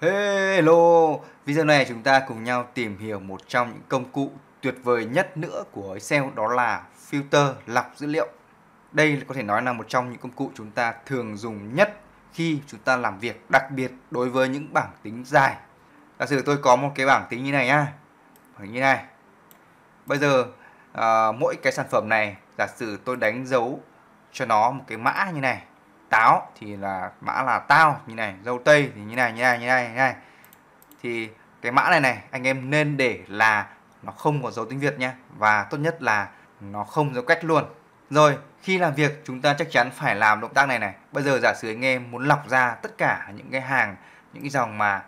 Hello, video này chúng ta cùng nhau tìm hiểu một trong những công cụ tuyệt vời nhất nữa của Excel đó là filter lọc dữ liệu. Đây có thể nói là một trong những công cụ chúng ta thường dùng nhất khi chúng ta làm việc, đặc biệt đối với những bảng tính dài. Giả sử tôi có một cái bảng tính như này nhá, bảng như này. Bây giờ à, mỗi cái sản phẩm này, giả sử tôi đánh dấu cho nó một cái mã như này táo thì là mã là tao như này dâu tây thì như này như này như này như này thì cái mã này này anh em nên để là nó không có dấu tiếng Việt nhé và tốt nhất là nó không dấu cách luôn rồi khi làm việc chúng ta chắc chắn phải làm động tác này này bây giờ giả sử anh em muốn lọc ra tất cả những cái hàng những cái dòng mà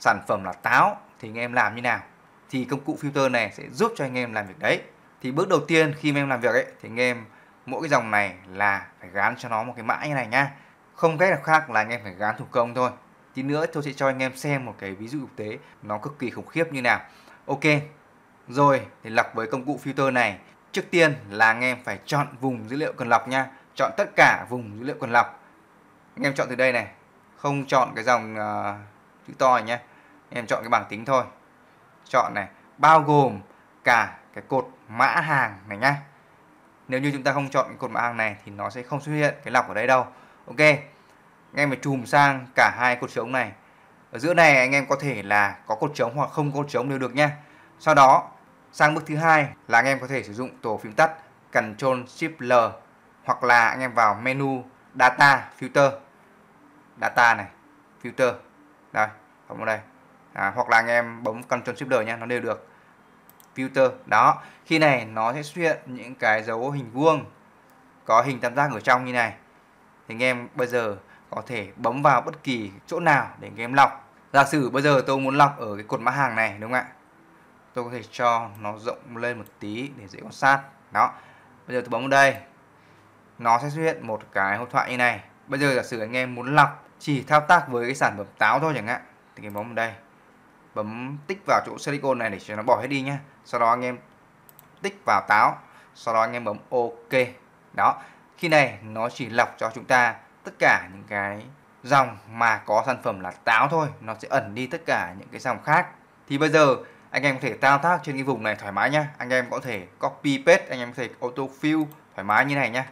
sản phẩm là táo thì anh em làm như nào thì công cụ filter này sẽ giúp cho anh em làm việc đấy thì bước đầu tiên khi anh em làm việc ấy thì anh em mỗi cái dòng này là phải gán cho nó một cái mã như này nhá không cách nào khác là anh em phải gán thủ công thôi tí nữa tôi sẽ cho anh em xem một cái ví dụ thực tế nó cực kỳ khủng khiếp như nào ok rồi thì lọc với công cụ filter này trước tiên là anh em phải chọn vùng dữ liệu cần lọc nha chọn tất cả vùng dữ liệu cần lọc anh em chọn từ đây này không chọn cái dòng uh, chữ to này nhé anh em chọn cái bảng tính thôi chọn này bao gồm cả cái cột mã hàng này nhá nếu như chúng ta không chọn cái cột mạ hàng này thì nó sẽ không xuất hiện cái lọc ở đây đâu ok anh em phải chùm sang cả hai cột trống này ở giữa này anh em có thể là có cột trống hoặc không cột trống đều được nhé sau đó sang bước thứ hai là anh em có thể sử dụng tổ phím tắt Ctrl Shift L hoặc là anh em vào menu Data Filter Data này Filter đây bấm vào đây à, hoặc là anh em bấm Ctrl Shift L nhé nó đều được filter đó khi này nó sẽ xuất hiện những cái dấu hình vuông có hình tam giác ở trong như này thì anh em bây giờ có thể bấm vào bất kỳ chỗ nào để anh em lọc giả sử bây giờ tôi muốn lọc ở cái cột mã hàng này đúng không ạ tôi có thể cho nó rộng lên một tí để dễ quan sát đó bây giờ tôi bấm vào đây nó sẽ xuất hiện một cái hộp thoại như này bây giờ giả sử anh em muốn lọc chỉ thao tác với cái sản phẩm táo thôi chẳng hạn thì anh em bấm vào đây bấm tích vào chỗ silicon này để cho nó bỏ hết đi nhé. sau đó anh em tích vào táo sau đó anh em bấm ok đó khi này nó chỉ lọc cho chúng ta tất cả những cái dòng mà có sản phẩm là táo thôi nó sẽ ẩn đi tất cả những cái dòng khác thì bây giờ anh em có thể thao tác trên cái vùng này thoải mái nhá anh em có thể copy paste anh em có thể auto fill thoải mái như này nhá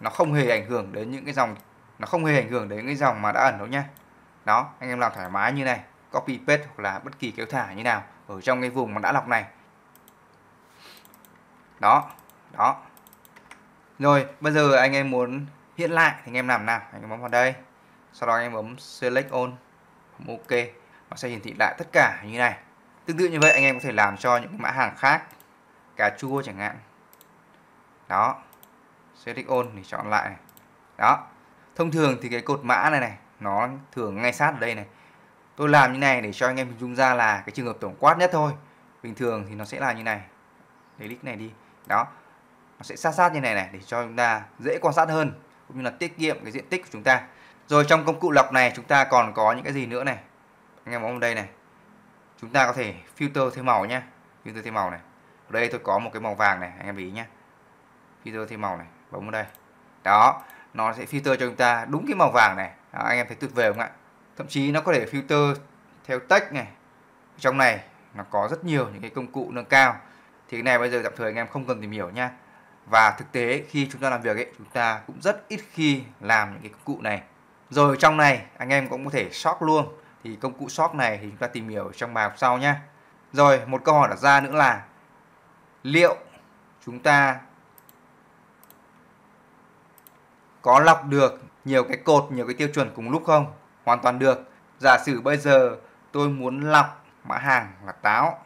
nó không hề ảnh hưởng đến những cái dòng nó không hề ảnh hưởng đến những cái dòng mà đã ẩn đâu nhá đó anh em làm thoải mái như này copy paste hoặc là bất kỳ kéo thả như nào ở trong cái vùng mà đã lọc này đó đó rồi bây giờ anh em muốn hiện lại thì anh em làm nào anh em bấm vào đây sau đó anh em bấm select all bấm ok nó sẽ hiển thị lại tất cả như này tương tự như vậy anh em có thể làm cho những mã hàng khác cà chua chẳng hạn đó select all thì chọn lại này. đó thông thường thì cái cột mã này này nó thường ngay sát ở đây này tôi làm như này để cho anh em hình dung ra là cái trường hợp tổng quát nhất thôi bình thường thì nó sẽ là như này để click này đi đó nó sẽ sát sát như này này để cho chúng ta dễ quan sát hơn cũng như là tiết kiệm cái diện tích của chúng ta rồi trong công cụ lọc này chúng ta còn có những cái gì nữa này anh em bấm vào đây này chúng ta có thể filter thêm màu nhá filter thêm màu này ở đây tôi có một cái màu vàng này anh em ý nhá filter thêm màu này bấm vào đây đó nó sẽ filter cho chúng ta đúng cái màu vàng này đó, anh em thấy tuyệt vời không ạ thậm chí nó có thể filter theo text này trong này nó có rất nhiều những cái công cụ nâng cao thì cái này bây giờ tạm thời anh em không cần tìm hiểu nha và thực tế khi chúng ta làm việc ấy chúng ta cũng rất ít khi làm những cái công cụ này rồi trong này anh em cũng có thể sort luôn thì công cụ sort này thì chúng ta tìm hiểu trong bài học sau nhé rồi một câu hỏi đặt ra nữa là liệu chúng ta có lọc được nhiều cái cột nhiều cái tiêu chuẩn cùng lúc không hoàn toàn được. Giả sử bây giờ tôi muốn lọc mã hàng là táo.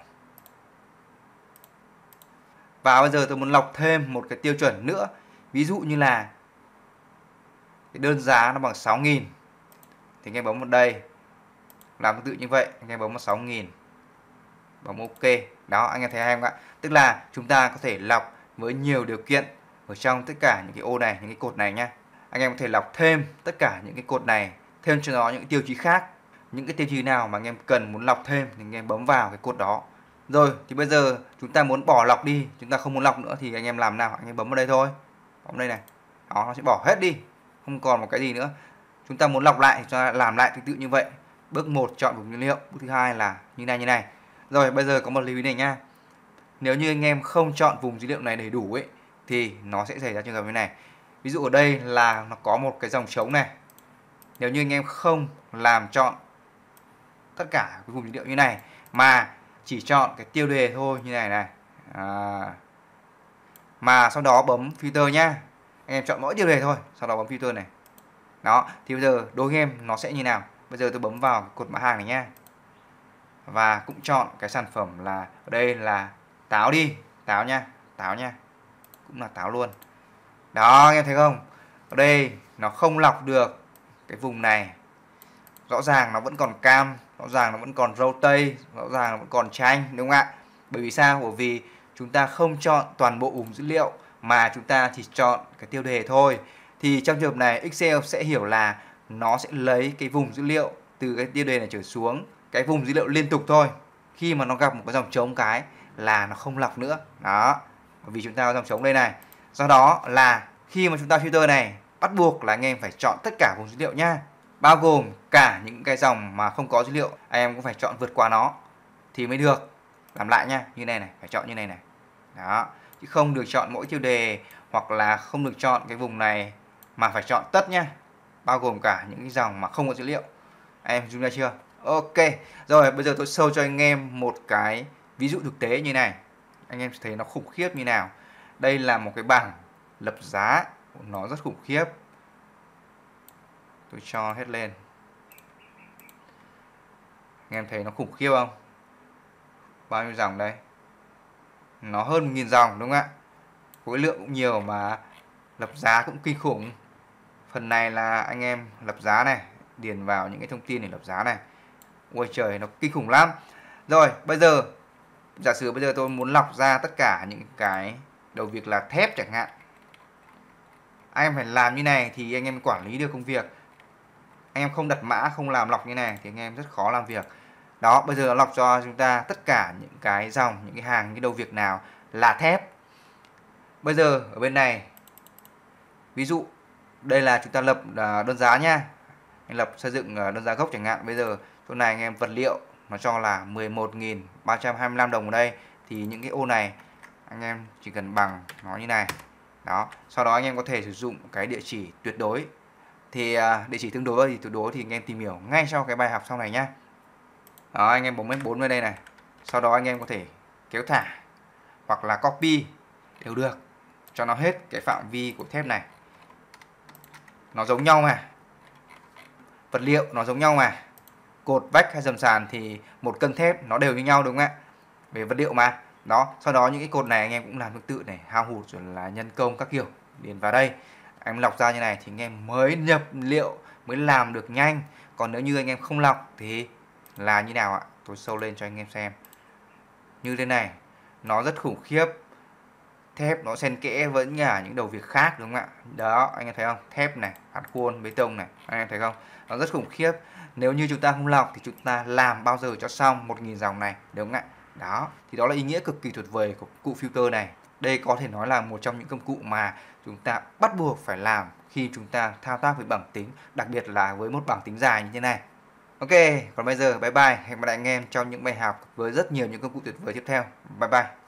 Và bây giờ tôi muốn lọc thêm một cái tiêu chuẩn nữa. Ví dụ như là cái đơn giá nó bằng 6.000. Thì anh em bấm vào đây. Làm tương tự như vậy, anh em bấm vào 6.000. Bấm OK. Đó, anh em thấy không ạ. Tức là chúng ta có thể lọc với nhiều điều kiện ở trong tất cả những cái ô này, những cái cột này nhá. Anh em có thể lọc thêm tất cả những cái cột này thêm cho nó những tiêu chí khác những cái tiêu chí nào mà anh em cần muốn lọc thêm thì anh em bấm vào cái cột đó rồi thì bây giờ chúng ta muốn bỏ lọc đi chúng ta không muốn lọc nữa thì anh em làm nào anh em bấm vào đây thôi bấm đây này đó nó sẽ bỏ hết đi không còn một cái gì nữa chúng ta muốn lọc lại cho làm lại tương tự như vậy bước 1 chọn vùng nguyên liệu bước thứ hai là như này như này rồi bây giờ có một lưu ý này nha nếu như anh em không chọn vùng dữ liệu này đầy đủ ấy thì nó sẽ xảy ra trường hợp như này ví dụ ở đây là nó có một cái dòng trống này nếu như anh em không làm chọn tất cả cái vùng dữ liệu như này mà chỉ chọn cái tiêu đề thôi như này này à, mà sau đó bấm filter nhá anh em chọn mỗi tiêu đề thôi sau đó bấm filter này đó thì bây giờ đối game nó sẽ như nào bây giờ tôi bấm vào cột mã hàng này nhá và cũng chọn cái sản phẩm là ở đây là táo đi táo nha táo nha cũng là táo luôn đó anh em thấy không ở đây nó không lọc được cái vùng này rõ ràng nó vẫn còn cam rõ ràng nó vẫn còn râu tây rõ ràng nó vẫn còn chanh đúng không ạ bởi vì sao bởi vì chúng ta không chọn toàn bộ vùng dữ liệu mà chúng ta chỉ chọn cái tiêu đề thôi thì trong trường hợp này Excel sẽ hiểu là nó sẽ lấy cái vùng dữ liệu từ cái tiêu đề này trở xuống cái vùng dữ liệu liên tục thôi khi mà nó gặp một cái dòng trống cái là nó không lọc nữa đó bởi vì chúng ta có dòng trống đây này do đó là khi mà chúng ta filter này bắt buộc là anh em phải chọn tất cả vùng dữ liệu nha. Bao gồm cả những cái dòng mà không có dữ liệu, anh em cũng phải chọn vượt qua nó thì mới được. Làm lại nha, như này này, phải chọn như này này. Đó, chứ không được chọn mỗi tiêu đề hoặc là không được chọn cái vùng này mà phải chọn tất nha. Bao gồm cả những cái dòng mà không có dữ liệu. Anh em dùng ra chưa? Ok, rồi bây giờ tôi sâu cho anh em một cái ví dụ thực tế như này. Anh em thấy nó khủng khiếp như nào. Đây là một cái bảng lập giá nó rất khủng khiếp tôi cho hết lên anh em thấy nó khủng khiếp không bao nhiêu dòng đây nó hơn một nghìn dòng đúng không ạ khối lượng cũng nhiều mà lập giá cũng kinh khủng phần này là anh em lập giá này điền vào những cái thông tin để lập giá này ôi trời nó kinh khủng lắm rồi bây giờ giả sử bây giờ tôi muốn lọc ra tất cả những cái đầu việc là thép chẳng hạn anh em phải làm như này thì anh em quản lý được công việc anh em không đặt mã không làm lọc như này thì anh em rất khó làm việc đó bây giờ lọc cho chúng ta tất cả những cái dòng những cái hàng cái đầu việc nào là thép bây giờ ở bên này ví dụ đây là chúng ta lập à, đơn giá nhá anh lập xây dựng à, đơn giá gốc chẳng hạn bây giờ chỗ này anh em vật liệu nó cho là 11.325 đồng ở đây thì những cái ô này anh em chỉ cần bằng nó như này đó sau đó anh em có thể sử dụng cái địa chỉ tuyệt đối thì à, địa chỉ tương đối thì tuyệt đối thì anh em tìm hiểu ngay sau cái bài học sau này nhá đó, anh em bấm F4 vào đây này sau đó anh em có thể kéo thả hoặc là copy đều được cho nó hết cái phạm vi của thép này nó giống nhau mà vật liệu nó giống nhau mà cột vách hay dầm sàn thì một cân thép nó đều như nhau đúng không ạ về vật liệu mà đó sau đó những cái cột này anh em cũng làm tương tự này hao hụt rồi là nhân công các kiểu điền vào đây anh lọc ra như này thì anh em mới nhập liệu mới làm được nhanh còn nếu như anh em không lọc thì là như nào ạ tôi sâu lên cho anh em xem như thế này nó rất khủng khiếp thép nó xen kẽ vẫn cả những đầu việc khác đúng không ạ đó anh em thấy không thép này hạt khuôn bê tông này anh em thấy không nó rất khủng khiếp nếu như chúng ta không lọc thì chúng ta làm bao giờ cho xong 1.000 dòng này đúng không ạ đó thì đó là ý nghĩa cực kỳ tuyệt vời của cụ filter này đây có thể nói là một trong những công cụ mà chúng ta bắt buộc phải làm khi chúng ta thao tác với bảng tính đặc biệt là với một bảng tính dài như thế này ok còn bây giờ bye bye hẹn gặp lại anh em trong những bài học với rất nhiều những công cụ tuyệt vời tiếp theo bye bye